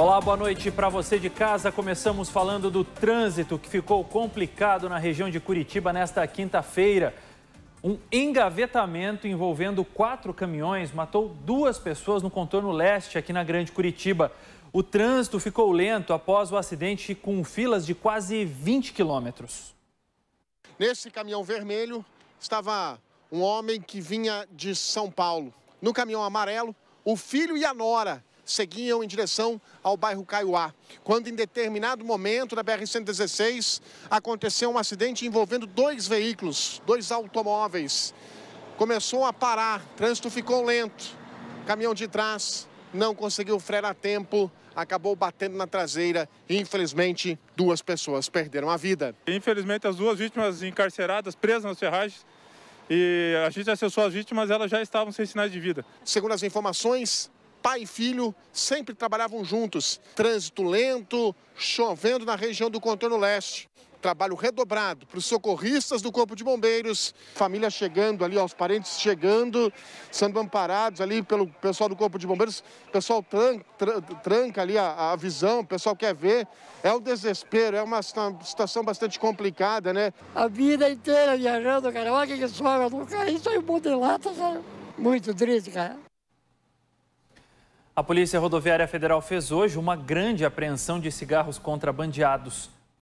Olá, boa noite para você de casa. Começamos falando do trânsito que ficou complicado na região de Curitiba nesta quinta-feira. Um engavetamento envolvendo quatro caminhões matou duas pessoas no contorno leste aqui na Grande Curitiba. O trânsito ficou lento após o acidente com filas de quase 20 quilômetros. Nesse caminhão vermelho estava um homem que vinha de São Paulo. No caminhão amarelo, o filho e a nora seguiam em direção ao bairro Caiuá, quando em determinado momento na BR-116 aconteceu um acidente envolvendo dois veículos, dois automóveis. Começou a parar, o trânsito ficou lento, o caminhão de trás não conseguiu frear a tempo, acabou batendo na traseira e, infelizmente, duas pessoas perderam a vida. Infelizmente, as duas vítimas encarceradas, presas nas ferragens, e a gente acessou as vítimas, elas já estavam sem sinais de vida. Segundo as informações, Pai e filho sempre trabalhavam juntos. Trânsito lento, chovendo na região do contorno leste. Trabalho redobrado para os socorristas do Corpo de Bombeiros. Família chegando ali, ó, os parentes chegando, sendo amparados ali pelo pessoal do Corpo de Bombeiros. O pessoal tran, tran, tranca ali a, a, visão, o pessoal quer ver. É o um desespero, é uma situação bastante complicada, né? A vida inteira viajando, cara. Olha que sogra, cara. isso aí, um monte de lata, cara. Muito triste, cara. A Polícia Rodoviária Federal fez hoje uma grande apreensão de cigarros contrabandeados.